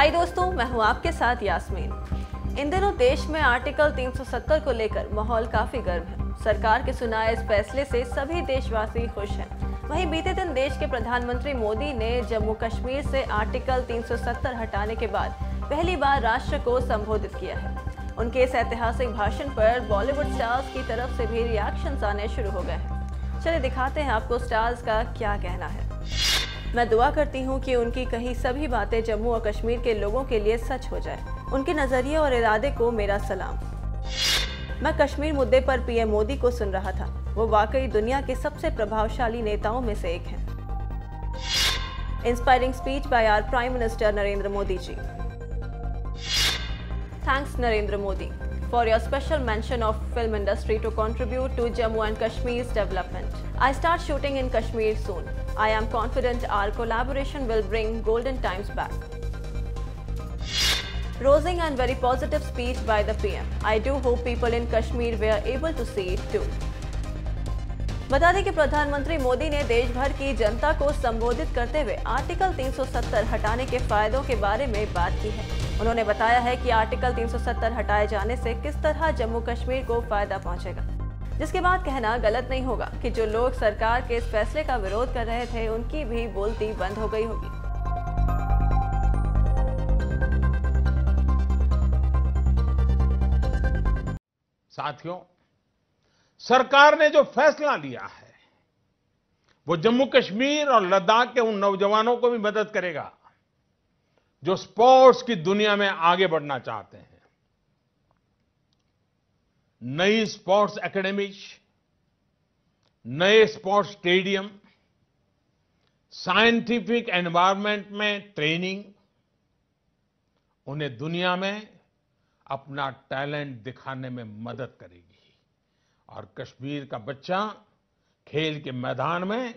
हाय दोस्तों मैं हूं आपके साथ यास्मीन इन दिनों देश में आर्टिकल 370 को लेकर माहौल काफी गर्म है सरकार के सुनाए इस फैसले से सभी देशवासी खुश हैं वहीं बीते दिन देश के प्रधानमंत्री मोदी ने जम्मू कश्मीर से आर्टिकल 370 हटाने के बाद पहली बार राष्ट्र को संबोधित किया है उनके इस ऐतिहासिक भाषण पर बॉलीवुड स्टार्स की तरफ से भी रिएक्शन आने शुरू हो गए हैं चलिए दिखाते हैं आपको स्टार्स का क्या कहना है मैं दुआ करती हूँ कि उनकी कहीं सभी बातें जम्मू और कश्मीर के लोगों के लिए सच हो जाए उनके नज़रिए और इरादे को मेरा सलाम मैं कश्मीर मुद्दे पर पीएम मोदी को सुन रहा था वो वाकई दुनिया के सबसे प्रभावशाली नेताओं में से एक हैं inspiring speech by our prime minister Narendra Modi ji thanks Narendra Modi for your special mention of film industry to contribute to Jammu and Kashmir's development. I start shooting in Kashmir soon. I am confident our collaboration will bring golden times back. Rosing and very positive speech by the PM. I do hope people in Kashmir were able to see it too. बता दें कि प्रधानमंत्री मोदी ने देश भर की जनता को संबोधित करते हुए आर्टिकल 370 हटाने के फायदों के बारे में बात की है उन्होंने बताया है कि आर्टिकल 370 हटाए जाने से किस तरह जम्मू कश्मीर को फायदा पहुंचेगा जिसके बाद कहना गलत नहीं होगा कि जो लोग सरकार के इस फैसले का विरोध कर रहे थे उनकी भी बोलती बंद हो गई होगी साथियों सरकार ने जो फैसला लिया है वो जम्मू कश्मीर और लद्दाख के उन नौजवानों को भी मदद करेगा जो स्पोर्ट्स की दुनिया में आगे बढ़ना चाहते हैं नई स्पोर्ट्स एकेडमी नए स्पोर्ट्स स्टेडियम साइंटिफिक एनवायरमेंट में ट्रेनिंग उन्हें दुनिया में अपना टैलेंट दिखाने में मदद करेगी और कश्मीर का बच्चा खेल के मैदान में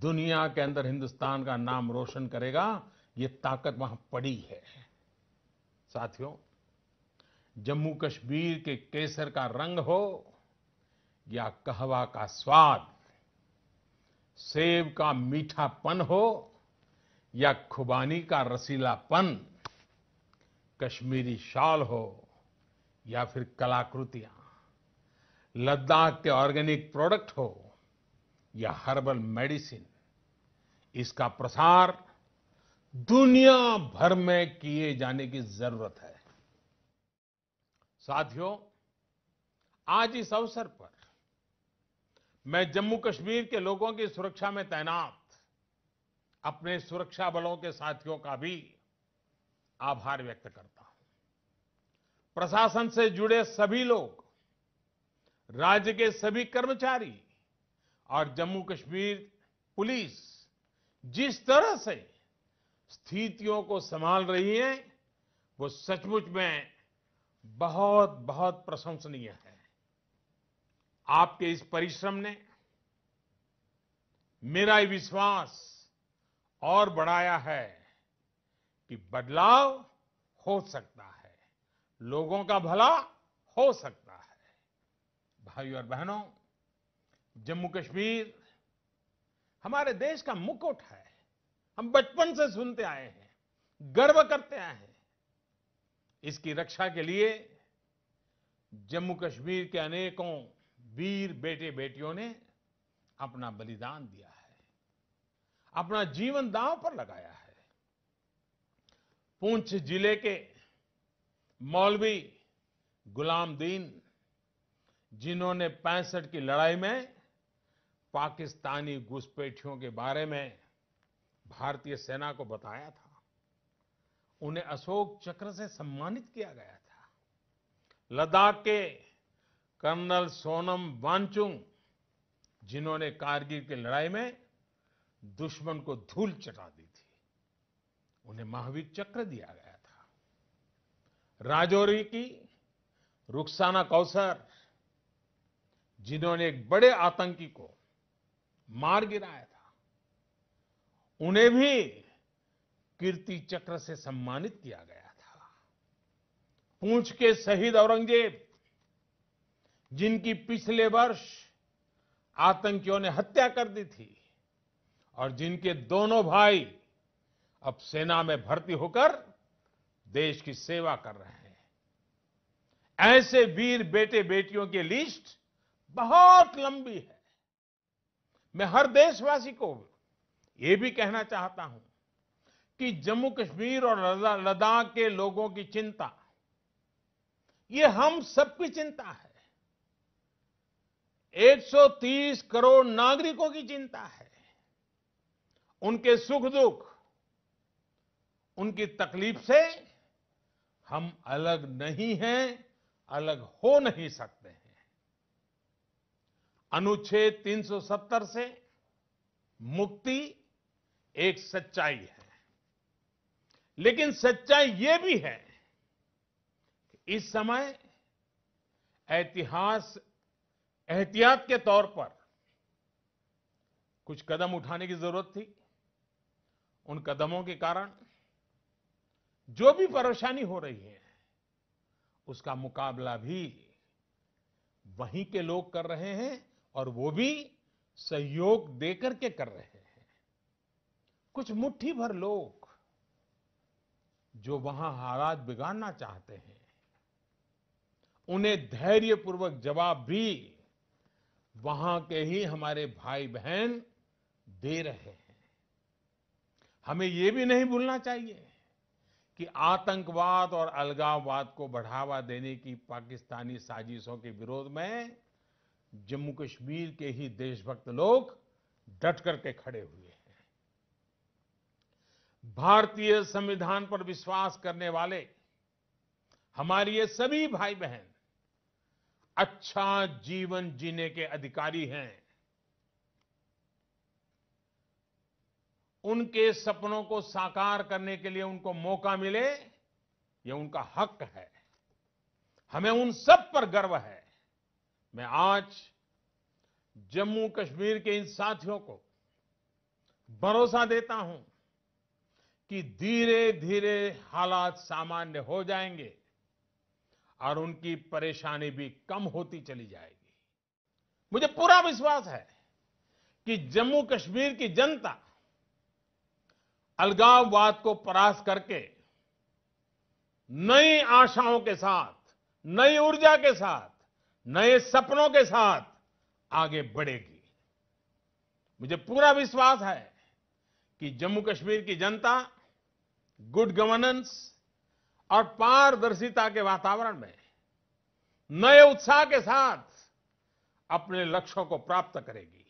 दुनिया के अंदर हिंदुस्तान का नाम रोशन करेगा ये ताकत वहां पड़ी है साथियों जम्मू कश्मीर के केसर का रंग हो या कहवा का स्वाद सेब का मीठापन हो या खुबानी का रसीलापन कश्मीरी शाल हो या फिर कलाकृतियां लद्दाख के ऑर्गेनिक प्रोडक्ट हो या हर्बल मेडिसिन इसका प्रसार दुनिया भर में किए जाने की जरूरत है साथियों आज इस अवसर पर मैं जम्मू कश्मीर के लोगों की सुरक्षा में तैनात अपने सुरक्षा बलों के साथियों का भी आभार व्यक्त करता हूं प्रशासन से जुड़े सभी लोग राज्य के सभी कर्मचारी और जम्मू कश्मीर पुलिस जिस तरह से स्थितियों को संभाल रही है वो सचमुच में बहुत बहुत प्रशंसनीय है आपके इस परिश्रम ने मेरा ये विश्वास और बढ़ाया है कि बदलाव हो सकता है लोगों का भला हो सकता है भाइयों और बहनों जम्मू कश्मीर हमारे देश का मुकुट है हम बचपन से सुनते आए हैं गर्व करते आए हैं इसकी रक्षा के लिए जम्मू कश्मीर के अनेकों वीर बेटे बेटियों ने अपना बलिदान दिया है अपना जीवन दांव पर लगाया है पूंछ जिले के मौलवी गुलाम दीन जिन्होंने पैंसठ की लड़ाई में पाकिस्तानी घुसपैठियों के बारे में भारतीय सेना को बताया था उन्हें अशोक चक्र से सम्मानित किया गया था लद्दाख के कर्नल सोनम वांचुंग जिन्होंने कारगिल की लड़ाई में दुश्मन को धूल चटा दी थी उन्हें महावीर चक्र दिया गया था राजौरी की रुखसाना कौसर जिन्होंने एक बड़े आतंकी को मार गिराया था उन्हें भी कीर्ति चक्र से सम्मानित किया गया था पूंछ के शहीद औरंगजेब जिनकी पिछले वर्ष आतंकियों ने हत्या कर दी थी और जिनके दोनों भाई अब सेना में भर्ती होकर देश की सेवा कर रहे हैं ऐसे वीर बेटे बेटियों की लिस्ट बहुत लंबी है मैं हर देशवासी को ये भी कहना चाहता हूं कि जम्मू कश्मीर और लद्दाख के लोगों की चिंता ये हम सबकी चिंता है 130 करोड़ नागरिकों की चिंता है उनके सुख दुख उनकी तकलीफ से हम अलग नहीं हैं अलग हो नहीं सकते हैं अनुच्छेद 370 से मुक्ति एक सच्चाई है लेकिन सच्चाई यह भी है कि इस समय ऐतिहास एहतियात के तौर पर कुछ कदम उठाने की जरूरत थी उन कदमों के कारण जो भी परेशानी हो रही है उसका मुकाबला भी वहीं के लोग कर रहे हैं और वो भी सहयोग देकर के कर रहे हैं कुछ मुट्ठी भर लोग जो वहां हालात बिगाड़ना चाहते हैं उन्हें धैर्यपूर्वक जवाब भी वहां के ही हमारे भाई बहन दे रहे हैं हमें यह भी नहीं भूलना चाहिए कि आतंकवाद और अलगाववाद को बढ़ावा देने की पाकिस्तानी साजिशों के विरोध में जम्मू कश्मीर के ही देशभक्त लोग डट करके खड़े हुए हैं भारतीय संविधान पर विश्वास करने वाले हमारे ये सभी भाई बहन अच्छा जीवन जीने के अधिकारी हैं उनके सपनों को साकार करने के लिए उनको मौका मिले ये उनका हक है हमें उन सब पर गर्व है मैं आज जम्मू कश्मीर के इन साथियों को भरोसा देता हूं कि धीरे धीरे हालात सामान्य हो जाएंगे और उनकी परेशानी भी कम होती चली जाएगी मुझे पूरा विश्वास है कि जम्मू कश्मीर की जनता अलगाववाद को परास्त करके नई आशाओं के साथ नई ऊर्जा के साथ नए सपनों के साथ आगे बढ़ेगी मुझे पूरा विश्वास है कि जम्मू कश्मीर की जनता गुड गवर्नेंस और पारदर्शिता के वातावरण में नए उत्साह के साथ अपने लक्ष्यों को प्राप्त करेगी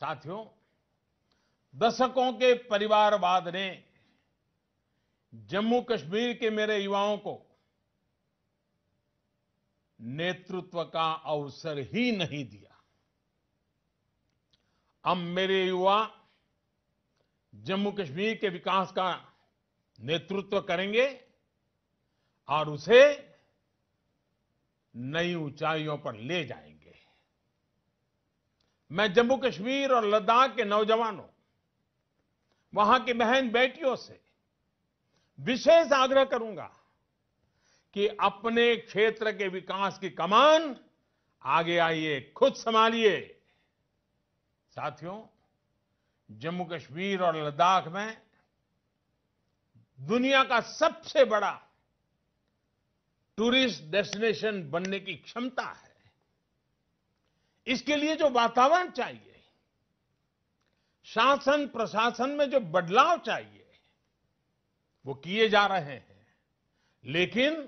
साथियों दशकों के परिवारवाद ने जम्मू कश्मीर के मेरे युवाओं को नेतृत्व का अवसर ही नहीं दिया अब मेरे युवा जम्मू कश्मीर के विकास का नेतृत्व करेंगे और उसे नई ऊंचाइयों पर ले जाएंगे मैं जम्मू कश्मीर और लद्दाख के नौजवानों वहां की बहन बेटियों से विशेष आग्रह करूंगा कि अपने क्षेत्र के विकास की कमान आगे आइए खुद संभालिए साथियों जम्मू कश्मीर और लद्दाख में दुनिया का सबसे बड़ा टूरिस्ट डेस्टिनेशन बनने की क्षमता है इसके लिए जो वातावरण चाहिए शासन प्रशासन में जो बदलाव चाहिए वो किए जा रहे हैं लेकिन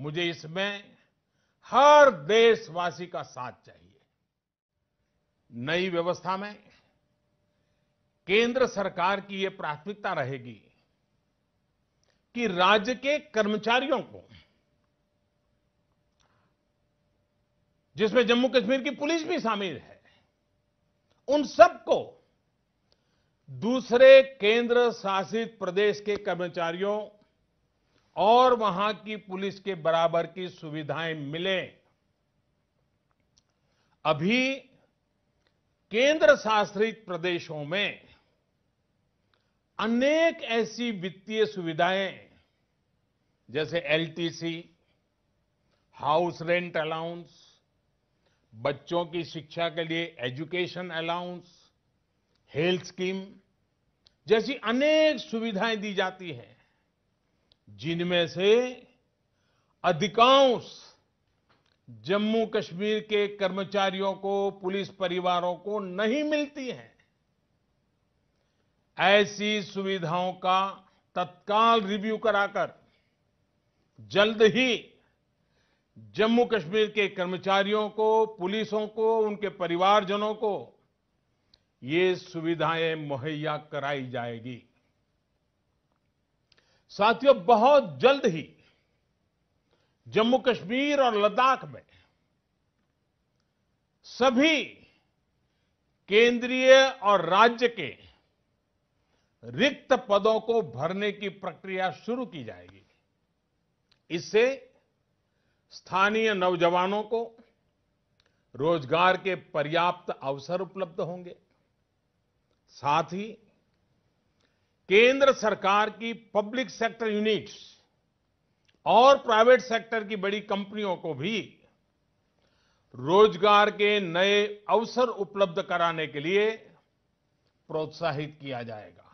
मुझे इसमें हर देशवासी का साथ चाहिए नई व्यवस्था में केंद्र सरकार की यह प्राथमिकता रहेगी कि राज्य के कर्मचारियों को जिसमें जम्मू कश्मीर की पुलिस भी शामिल है उन सबको दूसरे केंद्र शासित प्रदेश के कर्मचारियों और वहां की पुलिस के बराबर की सुविधाएं मिले अभी केंद्र शासित प्रदेशों में अनेक ऐसी वित्तीय सुविधाएं जैसे एलटीसी हाउस रेंट अलाउंस बच्चों की शिक्षा के लिए एजुकेशन अलाउंस हेल्थ स्कीम जैसी अनेक सुविधाएं दी जाती हैं जिनमें से अधिकांश जम्मू कश्मीर के कर्मचारियों को पुलिस परिवारों को नहीं मिलती हैं ऐसी सुविधाओं का तत्काल रिव्यू कराकर जल्द ही जम्मू कश्मीर के कर्मचारियों को पुलिसों को उनके परिवारजनों को ये सुविधाएं मुहैया कराई जाएगी साथियों बहुत जल्द ही जम्मू कश्मीर और लद्दाख में सभी केंद्रीय और राज्य के रिक्त पदों को भरने की प्रक्रिया शुरू की जाएगी इससे स्थानीय नौजवानों को रोजगार के पर्याप्त अवसर उपलब्ध होंगे साथ ही केंद्र सरकार की पब्लिक सेक्टर यूनिट्स और प्राइवेट सेक्टर की बड़ी कंपनियों को भी रोजगार के नए अवसर उपलब्ध कराने के लिए प्रोत्साहित किया जाएगा